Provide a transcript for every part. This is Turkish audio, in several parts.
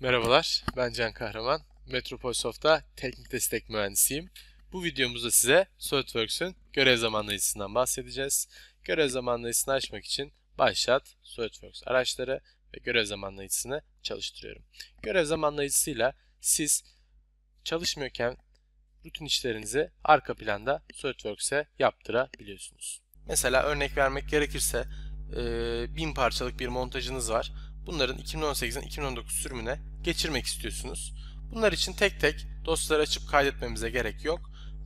Merhabalar, ben Can Kahraman. Metropol teknik destek mühendisiyim. Bu videomuzda size SolidWorks'ün görev zamanlayıcısından bahsedeceğiz. Görev zamanlayıcısını açmak için başlat SolidWorks araçları ve görev zamanlayıcısını çalıştırıyorum. Görev zamanlayıcısıyla siz çalışmıyorken rutin işlerinizi arka planda SolidWorks'e yaptırabiliyorsunuz. Mesela örnek vermek gerekirse 1000 parçalık bir montajınız var. Bunların 2018'den 2019 sürümüne geçirmek istiyorsunuz. Bunlar için tek tek dosyaları açıp kaydetmemize gerek yok.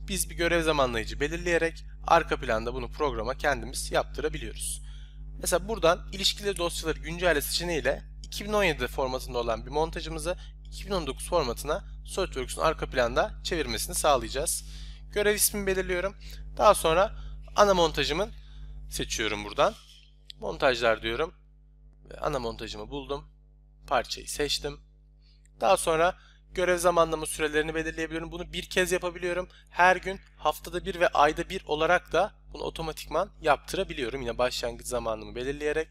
Biz bir görev zamanlayıcı belirleyerek arka planda bunu programa kendimiz yaptırabiliyoruz. Mesela buradan ilişkili dosyaları güncelle seçeneğiyle 2017 formatında olan bir montajımızı 2019 formatına SolidWorks'un arka planda çevirmesini sağlayacağız. Görev ismini belirliyorum. Daha sonra ana montajımın seçiyorum buradan. Montajlar diyorum. Ve ana montajımı buldum. Parçayı seçtim. Daha sonra görev zamanlama sürelerini belirleyebiliyorum. Bunu bir kez yapabiliyorum. Her gün haftada bir ve ayda bir olarak da bunu otomatikman yaptırabiliyorum. Yine başlangıç zamanımı belirleyerek.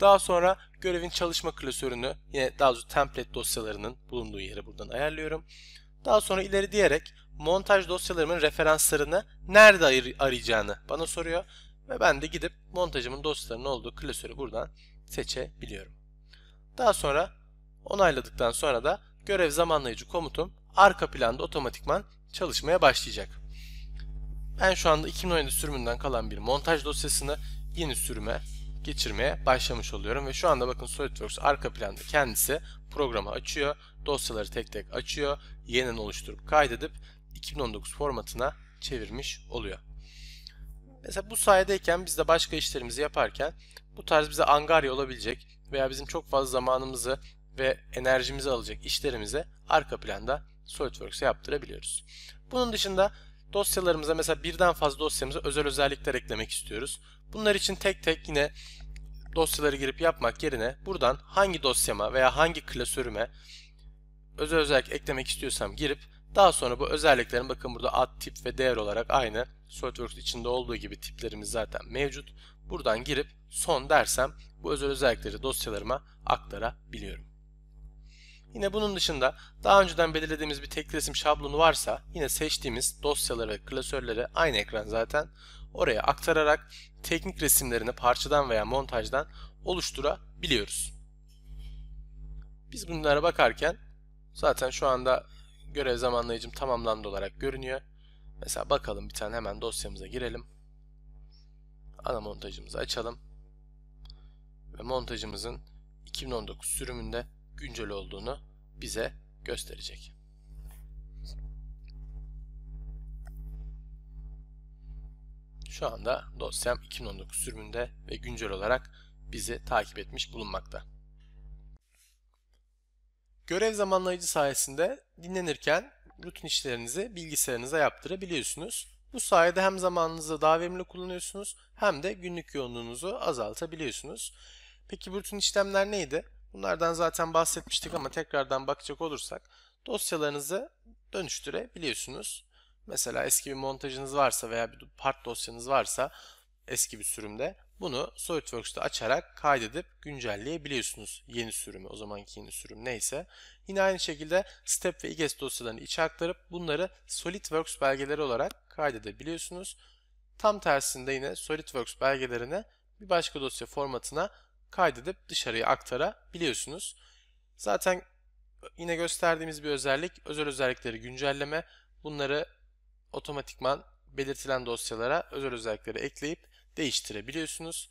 Daha sonra görevin çalışma klasörünü yine daha doğrusu template dosyalarının bulunduğu yere buradan ayarlıyorum. Daha sonra ileri diyerek montaj dosyalarımın referanslarını nerede arayacağını bana soruyor. Ve ben de gidip montajımın dosyalarının olduğu klasörü buradan seçebiliyorum. Daha sonra onayladıktan sonra da görev zamanlayıcı komutum arka planda otomatikman çalışmaya başlayacak. Ben şu anda 2017 sürümünden kalan bir montaj dosyasını yeni sürüme geçirmeye başlamış oluyorum ve şu anda bakın SolidWorks arka planda kendisi programı açıyor, dosyaları tek tek açıyor, yeniden oluşturup kaydedip 2019 formatına çevirmiş oluyor. Mesela bu sayedeyken biz de başka işlerimizi yaparken bu tarz bize angarya olabilecek veya bizim çok fazla zamanımızı ve enerjimizi alacak işlerimize arka planda SolidWorks'e yaptırabiliyoruz. Bunun dışında dosyalarımıza mesela birden fazla dosyamıza özel özellikler eklemek istiyoruz. Bunlar için tek tek yine dosyaları girip yapmak yerine buradan hangi dosyama veya hangi klasörüme özel özellik eklemek istiyorsam girip daha sonra bu özelliklerin bakın burada ad, tip ve değer olarak aynı SolidWorks içinde olduğu gibi tiplerimiz zaten mevcut. Buradan girip son dersem bu özel özellikleri dosyalarıma aktarabiliyorum. Yine bunun dışında daha önceden belirlediğimiz bir tek resim şablonu varsa yine seçtiğimiz dosyaları ve klasörleri aynı ekran zaten oraya aktararak teknik resimlerini parçadan veya montajdan oluşturabiliyoruz. Biz bunlara bakarken zaten şu anda Görev zamanlayıcım tamamlandı olarak görünüyor. Mesela bakalım bir tane hemen dosyamıza girelim. Ana montajımızı açalım. Ve montajımızın 2019 sürümünde güncel olduğunu bize gösterecek. Şu anda dosyam 2019 sürümünde ve güncel olarak bizi takip etmiş bulunmakta. Görev zamanlayıcı sayesinde dinlenirken rutin işlerinizi bilgisayarınıza yaptırabiliyorsunuz. Bu sayede hem zamanınızı daha verimli kullanıyorsunuz hem de günlük yoğunluğunuzu azaltabiliyorsunuz. Peki rutin işlemler neydi? Bunlardan zaten bahsetmiştik ama tekrardan bakacak olursak dosyalarınızı dönüştürebiliyorsunuz. Mesela eski bir montajınız varsa veya bir part dosyanız varsa eski bir sürümde bunu SolidWorks'ta açarak kaydedip güncelleyebiliyorsunuz yeni sürümü, o zamanki yeni sürüm neyse. Yine aynı şekilde step ve iges dosyalarını içe aktarıp bunları SolidWorks belgeleri olarak kaydedebiliyorsunuz. Tam tersinde yine SolidWorks belgelerini bir başka dosya formatına kaydedip dışarıya aktarabiliyorsunuz. Zaten yine gösterdiğimiz bir özellik özel özellikleri güncelleme. Bunları otomatikman belirtilen dosyalara özel özellikleri ekleyip değiştirebiliyorsunuz.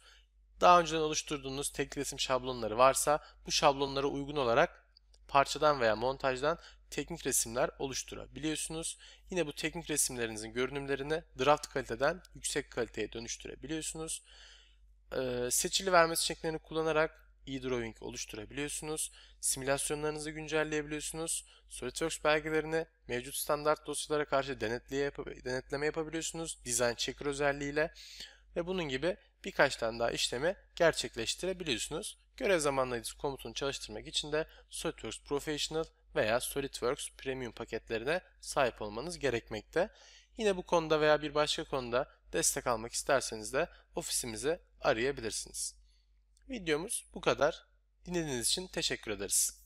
Daha önceden oluşturduğunuz tek resim şablonları varsa bu şablonlara uygun olarak parçadan veya montajdan teknik resimler oluşturabiliyorsunuz. Yine bu teknik resimlerinizin görünümlerini draft kaliteden yüksek kaliteye dönüştürebiliyorsunuz. Ee, seçili verme seçeneklerini kullanarak e-drawing oluşturabiliyorsunuz, simülasyonlarınızı güncelleyebiliyorsunuz, SolidWorks belgelerini mevcut standart dosyalara karşı denetleme yapabiliyorsunuz, Design Checker özelliğiyle ve bunun gibi birkaç tane daha işlemi gerçekleştirebiliyorsunuz. Görev zamanlayıcısı komutunu çalıştırmak için de SolidWorks Professional veya SolidWorks Premium paketlerine sahip olmanız gerekmekte. Yine bu konuda veya bir başka konuda destek almak isterseniz de ofisimizi arayabilirsiniz. Videomuz bu kadar. Dinlediğiniz için teşekkür ederiz.